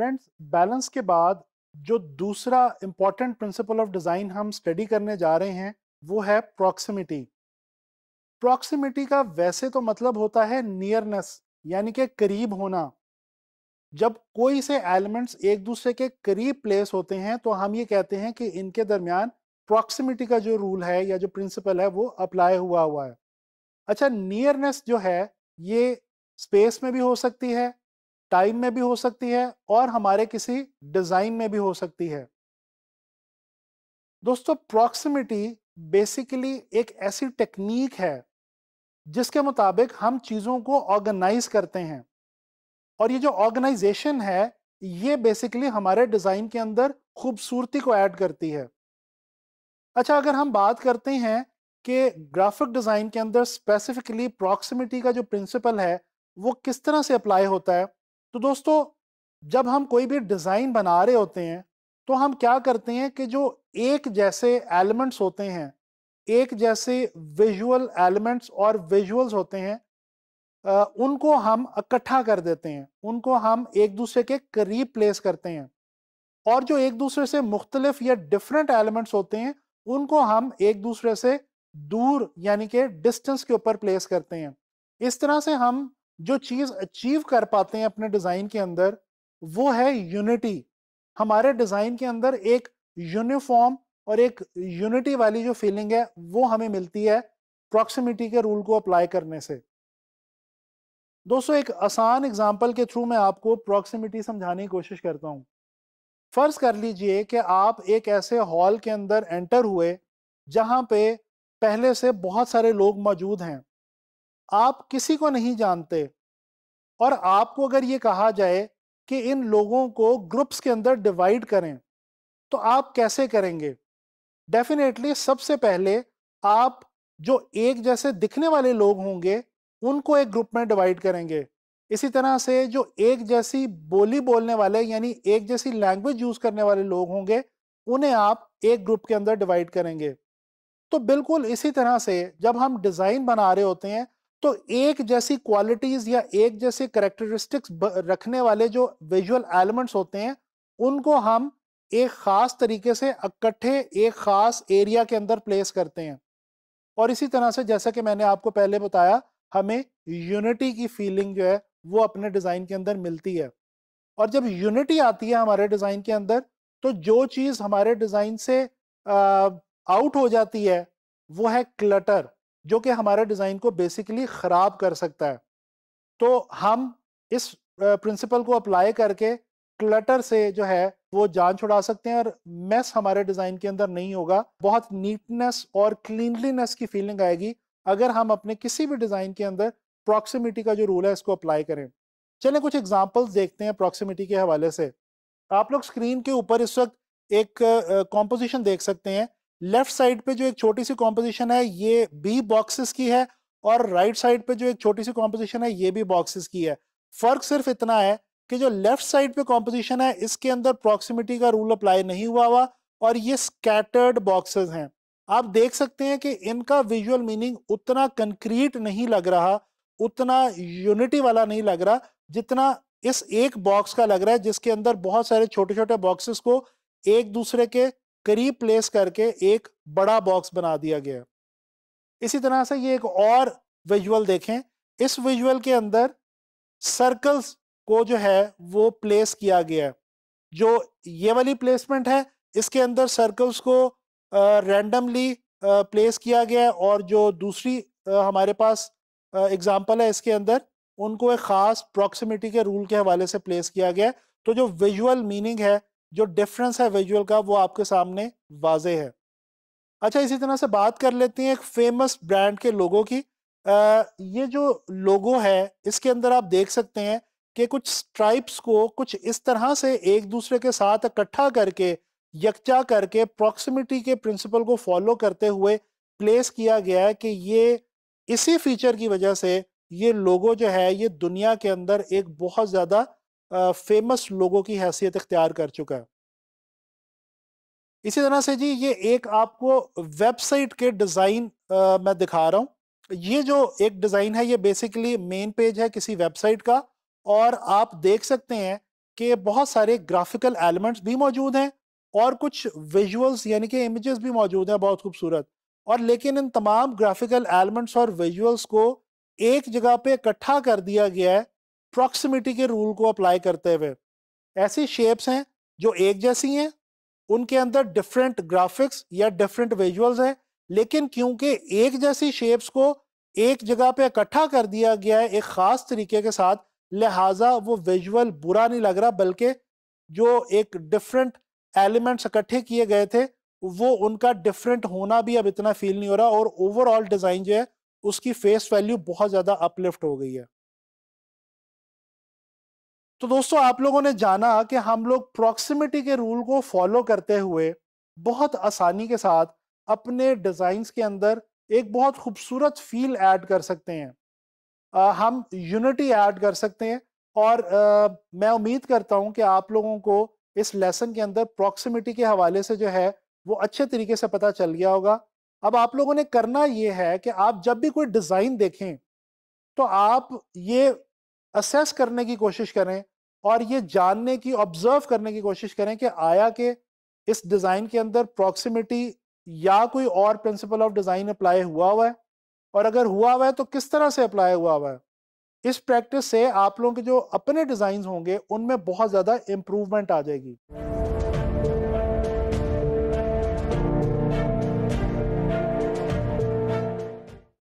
friends balance के बाद जो दूसरा इंपॉर्टेंट प्रिंसिपल ऑफ डिज़ाइन हम स्टडी करने जा रहे हैं वो है प्रॉक्सिमिटी प्रॉक्सिमिटी का वैसे तो मतलब होता है नियरनेस यानी कि करीब होना जब कोई से एलिमेंट्स एक दूसरे के करीब प्लेस होते हैं तो हम ये कहते हैं कि इनके दरमियान प्रॉक्सिमिटी का जो रूल है या जो प्रिंसिपल है वो अप्लाई हुआ हुआ है अच्छा नियरनेस जो है ये स्पेस में भी हो सकती है टाइम में भी हो सकती है और हमारे किसी डिजाइन में भी हो सकती है दोस्तों प्रॉक्सिमिटी बेसिकली एक ऐसी टेक्निक है जिसके मुताबिक हम चीज़ों को ऑर्गेनाइज करते हैं और ये जो ऑर्गेनाइजेशन है ये बेसिकली हमारे डिज़ाइन के अंदर खूबसूरती को ऐड करती है अच्छा अगर हम बात करते हैं कि ग्राफिक डिज़ाइन के अंदर स्पेसिफिकली प्रॉक्सिमिटी का जो प्रिंसिपल है वो किस तरह से अप्लाई होता है तो दोस्तों जब हम कोई भी डिज़ाइन बना रहे होते हैं तो हम क्या करते हैं कि जो एक जैसे एलिमेंट्स होते हैं एक जैसे विजुअल एलिमेंट्स और विजुअल्स होते हैं उनको हम इकट्ठा कर देते हैं उनको हम एक दूसरे के करीब प्लेस करते हैं और जो एक दूसरे से मुख्तलिफ या डिफरेंट एलिमेंट्स होते हैं उनको हम एक दूसरे से दूर यानी कि डिस्टेंस के ऊपर प्लेस करते हैं इस तरह से हम जो चीज अचीव कर पाते हैं अपने डिजाइन के अंदर वो है यूनिटी हमारे डिजाइन के अंदर एक यूनिफॉर्म और एक यूनिटी वाली जो फीलिंग है वो हमें मिलती है प्रॉक्सिमिटी के रूल को अप्लाई करने से दोस्तों एक आसान एग्जांपल के थ्रू मैं आपको प्रॉक्सिमिटी समझाने की कोशिश करता हूँ फर्ज कर लीजिए कि आप एक ऐसे हॉल के अंदर एंटर हुए जहाँ पे पहले से बहुत सारे लोग मौजूद हैं आप किसी को नहीं जानते और आपको अगर ये कहा जाए कि इन लोगों को ग्रुप्स के अंदर डिवाइड करें तो आप कैसे करेंगे डेफिनेटली सबसे पहले आप जो एक जैसे दिखने वाले लोग होंगे उनको एक ग्रुप में डिवाइड करेंगे इसी तरह से जो एक जैसी बोली बोलने वाले यानी एक जैसी लैंग्वेज यूज करने वाले लोग होंगे उन्हें आप एक ग्रुप के अंदर डिवाइड करेंगे तो बिल्कुल इसी तरह से जब हम डिज़ाइन बना रहे होते हैं तो एक जैसी क्वालिटीज या एक जैसे करेक्टरिस्टिक्स रखने वाले जो विजुअल एलिमेंट्स होते हैं उनको हम एक खास तरीके से इकट्ठे एक खास एरिया के अंदर प्लेस करते हैं और इसी तरह से जैसा कि मैंने आपको पहले बताया हमें यूनिटी की फीलिंग जो है वो अपने डिज़ाइन के अंदर मिलती है और जब यूनिटी आती है हमारे डिज़ाइन के अंदर तो जो चीज़ हमारे डिज़ाइन से आउट हो जाती है वो है क्लटर जो कि हमारे डिज़ाइन को बेसिकली ख़राब कर सकता है तो हम इस प्रिंसिपल को अप्लाई करके क्लटर से जो है वो जान छुड़ा सकते हैं और मेस हमारे डिज़ाइन के अंदर नहीं होगा बहुत नीटनेस और क्लीनलीनेस की फीलिंग आएगी अगर हम अपने किसी भी डिज़ाइन के अंदर प्रॉक्सिमिटी का जो रूल है इसको अप्लाई करें चले कुछ एग्जांपल्स देखते हैं प्रॉक्सिमिटी के हवाले से आप लोग स्क्रीन के ऊपर इस वक्त एक कॉम्पोजिशन देख सकते हैं लेफ्ट साइड पे जो एक छोटी सी कॉम्पोजिशन है ये बी बॉक्सेस की है और राइट right साइड पे जो एक छोटी सी कॉम्पोजिशन है ये भी बॉक्सेस की है फर्क सिर्फ इतना है कि जो लेफ्ट साइड पे कॉम्पोजिशन है इसके अंदर प्रॉक्सिमिटी का रूल अप्लाई नहीं हुआ हुआ और ये स्कैटर्ड बॉक्सेस हैं आप देख सकते हैं कि इनका विजुअल मीनिंग उतना कंक्रीट नहीं लग रहा उतना यूनिटी वाला नहीं लग रहा जितना इस एक बॉक्स का लग रहा है जिसके अंदर बहुत सारे छोटे छोटे बॉक्सेस को एक दूसरे के करीब प्लेस करके एक बड़ा बॉक्स बना दिया गया इसी तरह से ये एक और विजुअल देखें इस विजुअल के अंदर सर्कल्स को जो है वो प्लेस किया गया है जो ये वाली प्लेसमेंट है इसके अंदर सर्कल्स को रैंडमली प्लेस किया गया है और जो दूसरी आ, हमारे पास एग्जांपल है इसके अंदर उनको एक ख़ास प्रॉक्सिमिटी के रूल के हवाले से प्लेस किया गया है तो जो विजुअल मीनिंग है जो डिफरेंस है विजुअल का वो आपके सामने वाजे है अच्छा इसी तरह से बात कर लेते हैं एक फेमस ब्रांड के लोगों की आ, ये जो लोगो है इसके अंदर आप देख सकते हैं कि कुछ स्ट्राइप्स को कुछ इस तरह से एक दूसरे के साथ इकट्ठा करके यकजा करके प्रॉक्सिमिटी के प्रिंसिपल को फॉलो करते हुए प्लेस किया गया है कि ये इसी फीचर की वजह से ये लोगो जो है ये दुनिया के अंदर एक बहुत ज़्यादा फेमस लोगों की हैसियत इख्तियार कर चुका है इसी तरह से जी ये एक आपको वेबसाइट के डिज़ाइन मैं दिखा रहा हूँ ये जो एक डिज़ाइन है ये बेसिकली मेन पेज है किसी वेबसाइट का और आप देख सकते हैं कि बहुत सारे ग्राफिकल एलिमेंट्स भी मौजूद हैं और कुछ विजुअल्स यानी कि इमेजेस भी मौजूद हैं बहुत खूबसूरत और लेकिन इन तमाम ग्राफिकल एलिमेंट्स और विजुअल्स को एक जगह पे इकट्ठा कर दिया गया है प्रॉक्सिमिटी के रूल को अप्लाई करते हुए ऐसी शेप्स हैं जो एक जैसी हैं उनके अंदर डिफरेंट ग्राफिक्स या डिफरेंट विजुअल्स हैं लेकिन क्योंकि एक जैसी शेप्स को एक जगह पे इकट्ठा कर दिया गया है एक ख़ास तरीके के साथ लिहाजा वो विजुअल बुरा नहीं लग रहा बल्कि जो एक डिफरेंट एलिमेंट्स इकट्ठे किए गए थे वो उनका डिफरेंट होना भी अब इतना फील नहीं हो रहा और ओवरऑल डिज़ाइन जो है उसकी फेस वैल्यू बहुत ज़्यादा अपलिफ्ट हो गई है तो दोस्तों आप लोगों ने जाना कि हम लोग प्रॉक्सिमिटी के रूल को फॉलो करते हुए बहुत आसानी के साथ अपने डिज़ाइंस के अंदर एक बहुत खूबसूरत फील ऐड कर सकते हैं आ, हम यूनिटी ऐड कर सकते हैं और आ, मैं उम्मीद करता हूं कि आप लोगों को इस लेसन के अंदर प्रॉक्सिमिटी के हवाले से जो है वो अच्छे तरीके से पता चल गया होगा अब आप लोगों ने करना ये है कि आप जब भी कोई डिज़ाइन देखें तो आप ये असेस करने की कोशिश करें और ये जानने की ऑब्जर्व करने की कोशिश करें कि आया के इस डिज़ाइन के अंदर प्रॉक्सिमिटी या कोई और प्रिंसिपल ऑफ डिज़ाइन अप्लाई हुआ हुआ है और अगर हुआ हुआ है तो किस तरह से अप्लाई हुआ हुआ है इस प्रैक्टिस से आप लोगों के जो अपने डिज़ाइन होंगे उनमें बहुत ज़्यादा इम्प्रूवमेंट आ जाएगी